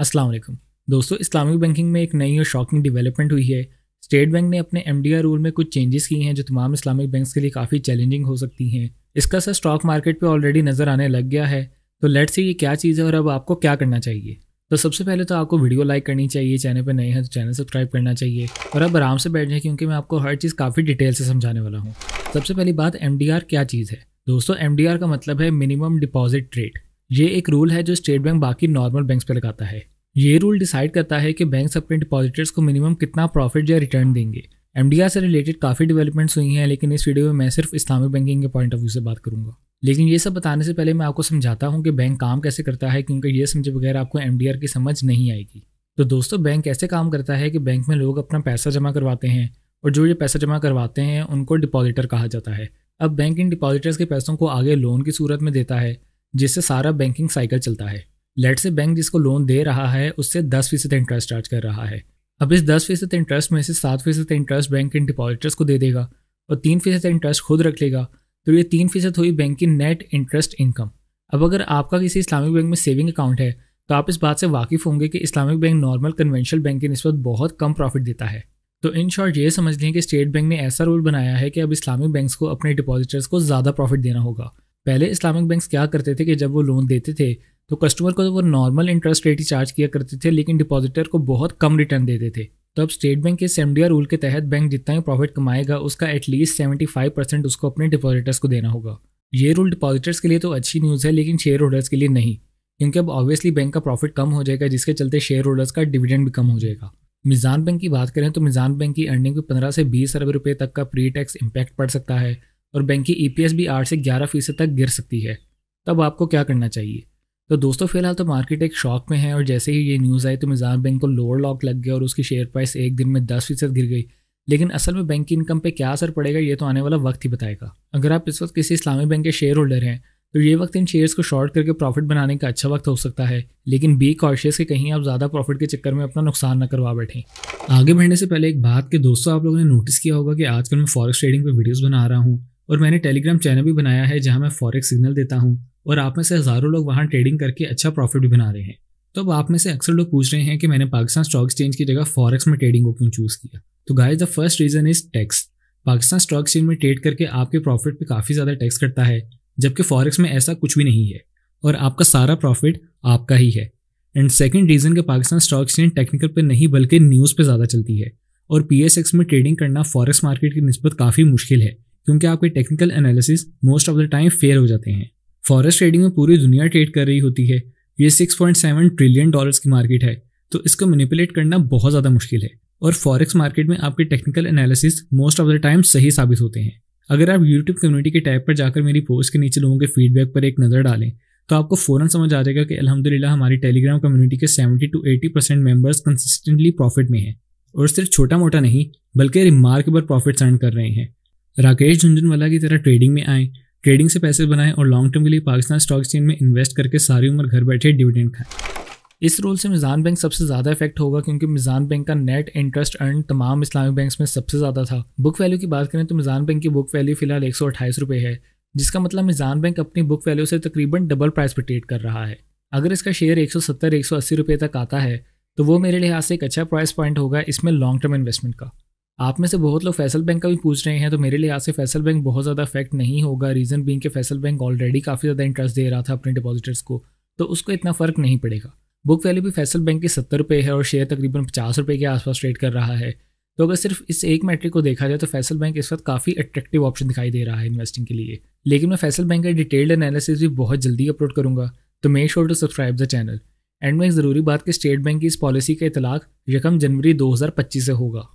असल दोस्तों Islamic banking में एक नई और शॉकिंग डेवलपमेंट हुई है स्टेट बैंक ने अपने एम रूल में कुछ चेंजेस किए हैं जो तमाम इस्लामिक बैंक के लिए काफ़ी चैलेंजिंग हो सकती हैं इसका सर स्टॉक मार्केट पर ऑलरेडी नज़र आने लग गया है तो लेट से ये क्या चीज़ है और अब आपको क्या करना चाहिए तो सबसे पहले तो आपको वीडियो लाइक करनी चाहिए चैनल पर नए हैं तो चैनल सब्सक्राइब करना चाहिए और अब आराम से बैठ जाए क्योंकि मैं आपको हर चीज़ काफ़ी डिटेल से समझाने वाला हूँ सबसे पहली बात एम क्या चीज़ है दोस्तों एम का मतलब है मिनिमम डिपॉजिट रेट ये एक रूल है जो स्टेट बैंक बाकी नॉर्मल बैंक्स पर लगाता है ये रूल डिसाइड करता है कि बैंक्स अपने डिपॉजिटर्स को मिनिमम कितना प्रॉफिट या रिटर्न देंगे एम से रिलेटेड काफ़ी डेवलपमेंट्स हुई हैं लेकिन इस वीडियो में मैं सिर्फ इस्लामिक बैंकिंग के पॉइंट ऑफ व्यू से बात करूंगा लेकिन ये सब बताने से पहले मैं आपको समझाता हूँ कि बैंक काम कैसे करता है क्योंकि ये समझे बगैर आपको एम की समझ नहीं आएगी तो दोस्तों बैंक ऐसे काम करता है कि बैंक में लोग अपना पैसा जमा करवाते हैं और जो ये पैसा जमा करवाते हैं उनको डिपॉजिटर कहा जाता है अब बैंक इन डिपॉजिटर्स के पैसों को आगे लोन की सूरत में देता है जिससे सारा बैंकिंग साइकिल चलता है लेट से बैंक जिसको लोन दे रहा है उससे दस फीसद इंटरेस्ट चार्ज कर रहा है अब इस दस फीसद इंटरेस्ट में से सात फीसद इंटरेस्ट बैंक इन डिपॉजिटर्स को दे देगा और तीन फीसद इंटरेस्ट खुद रख लेगा तो ये तीन फीसद हुई बैंक की नेट इंटरेस्ट इनकम अब अगर आपका किसी इस्लामिक बैंक में सेविंग अकाउंट है तो आप इस बात से वाकिफ होंगे कि Islamic bank normal conventional bank की नस्बत बहुत कम प्रॉफिट देता है तो इन शॉर्ट ये समझ लें कि स्टेट बैंक ने ऐसा रूल बनाया है कि अब इस्लामिक बैंक्स को अपने डिपॉजिटर्स को ज़्यादा प्रॉफिट देना होगा पहले इस्लामिक बैंक्स क्या करते थे कि जब वो लोन देते थे तो कस्टमर को तो वो नॉर्मल इंटरेस्ट रेट ही चार्ज किया करते थे लेकिन डिपॉजिटर को बहुत कम रिटर्न देते थे तो अब स्टेट बैंक के सेमडिया रूल के तहत बैंक जितना ही प्रॉफिट कमाएगा उसका एटलीस्ट सेवेंटी फाइव परसेंट उसको अपने डिपॉजिटर्स को देना होगा ये रूल डिपॉजिटर्स के लिए तो अच्छी न्यूज़ है लेकिन शेयर होल्डर्स के लिए नहीं क्योंकि अब ऑब्वियसली बैंक का प्रॉफिट कम हो जाएगा जिसके चलते शेयर होल्डर्स का डिविडेंड भी कम हो जाएगा मिजान बैंक की बात करें तो मिजान बैंक की अर्निंग भी पंद्रह से बीस अरब रुपये तक का प्री टैक्स इम्पैक्ट पड़ सकता है और बैंक की ई e भी आठ से ग्यारह फीसद तक गिर सकती है तब आपको क्या करना चाहिए तो दोस्तों फिलहाल तो मार्केट एक शॉक में है और जैसे ही ये न्यूज़ आई तो मिजान बैंक को लोअर लॉक लग गया और उसकी शेयर प्राइस एक दिन में दस फीसद गिर गई लेकिन असल में बैंक की इनकम पे क्या असर पड़ेगा ये तो आने वाला वक्त ही बताएगा अगर आप इस वक्त किसी इस्लामी बैंक के शेयर होल्डर हैं तो ये वक्त इन शेयर्स को शॉर्ट करके प्रॉफिट बनाने का अच्छा वक्त हो सकता है लेकिन बी कॉशियस के कहीं आप ज़्यादा प्रॉफिट के चक्कर में अपना नुकसान न करवा बैठें आगे बढ़ने से पहले एक बात के दोस्तों आप लोगों ने नोटिस किया होगा कि आजकल मैं फॉरेस्ट ट्रेडिंग पर वीडियोज़ बना रहा हूँ और मैंने टेलीग्राम चैनल भी बनाया है जहां मैं फॉरेक्स सिग्नल देता हूं और आप में से हज़ारों लोग वहां ट्रेडिंग करके अच्छा प्रॉफिट भी बना रहे हैं तो अब आप में से अक्सर लोग पूछ रहे हैं कि मैंने पाकिस्तान स्टॉक एक्सचेंज की जगह फॉरेक्स में ट्रेडिंग को क्यों चूज़ किया तो guys the first reason is tax Pakistan stock exchange में ट्रेड करके आपके प्रॉफिट पे काफ़ी ज़्यादा टैक्स कटता है जबकि फॉरेक्स में ऐसा कुछ भी नहीं है और आपका सारा प्रॉफिट आपका ही है एंड सेकेंड रीज़न के पाकिस्तान स्टॉक एक्सचेंज टेक्निकल पर नहीं बल्कि न्यूज़ पर ज़्यादा चलती है और पी में ट्रेडिंग करना फॉरेक्स मार्केट की नस्बत काफ़ी मुश्किल है क्योंकि आपके technical analysis most of the time fail हो जाते हैं फॉरेस्ट ट्रेडिंग में पूरी दुनिया ट्रेड कर रही होती है ये 6.7 ट्रिलियन डॉलर्स की मार्केट है तो इसको मैनिपुलेट करना बहुत ज़्यादा मुश्किल है और फॉरेक्स मार्केट में आपके technical analysis most of the time सही साबित होते हैं अगर आप यूट्यूब कम्युनिटी के टैब पर जाकर मेरी पोस्ट के नीचे लोगों के फीडबैक पर एक नज़र डालें तो आपको फ़ौरन समझ आ जाएगा कि अलहमदिल्ला हमारी टेलीग्राम कम्युनिटी के 70 to 80 percent members consistently profit में हैं और सिर्फ छोटा मोटा नहीं बल्कि रिमार्केबल प्रॉफिट अर्न कर रहे हैं राकेश झुंझुनवाला की तरह ट्रेडिंग में आए ट्रेडिंग से पैसे बनाएं और लॉन्ग टर्म के लिए पाकिस्तान स्टॉक एक्सचेंज में इन्वेस्ट करके सारी उम्र घर बैठे डिविडेंड खाएं इस रूल से मिज़ान बैंक सबसे ज़्यादा इफेक्ट होगा क्योंकि मिज़ान बैंक का नेट इंटरेस्ट अर्न तमाम इस्लामिक बैंक्स में सबसे ज़्यादा था बुक वैल्यू की बात करें तो मिज़ान बैंक की बुक वैल्यू फिलहाल एक रुपये है जिसका मतलब मिज़ान बैंक अपनी बुक वैल्यू से तकरीबन डबल प्राइस पर ट्रेड कर रहा है अगर इसका शेयर 170 180 रुपए तक आता है तो वो मेरे लिहाज से एक अच्छा प्राइस पॉइंट होगा इसमें लॉन्ग टर्म इन्वेस्टमेंट का आप में से बहुत लोग फैसल बैंक का भी पूछ रहे हैं तो मेरे लिहाज से फैसल बैंक बहुत ज़्यादा इफेक्ट नहीं होगा रीज़न बिंग के फैसल बैंक ऑलरेडी काफ़ी ज़्यादा इंटरेस्ट दे रहा था अपने डिपॉजिटर्स को तो उसको इतना फ़र्क नहीं पड़ेगा बुक वैल्यू भी फैसल बैंक की सत्तर रुपये है और शेयर तकरीबन पचास रुपये के आसपास ट्रेड कर रहा है तो अगर सिर्फ इस एक मैट्रिक को देखा जाए तो फैसल बैंक इस वक्त काफ़ी अट्रैक्टिव ऑप्शन दिखाई दे रहा है इन्वेस्टिंग के लिए लेकिन मैं फैसल बैंक का डिटेल्ड एनालिसिस भी बहुत जल्दी अपलोड करूँगा तो make sure to subscribe the channel and में एक ज़रूरी बात कि स्टेट बैंक की इस पॉलिसी का इतलाक यकम जनवरी 2025 से होगा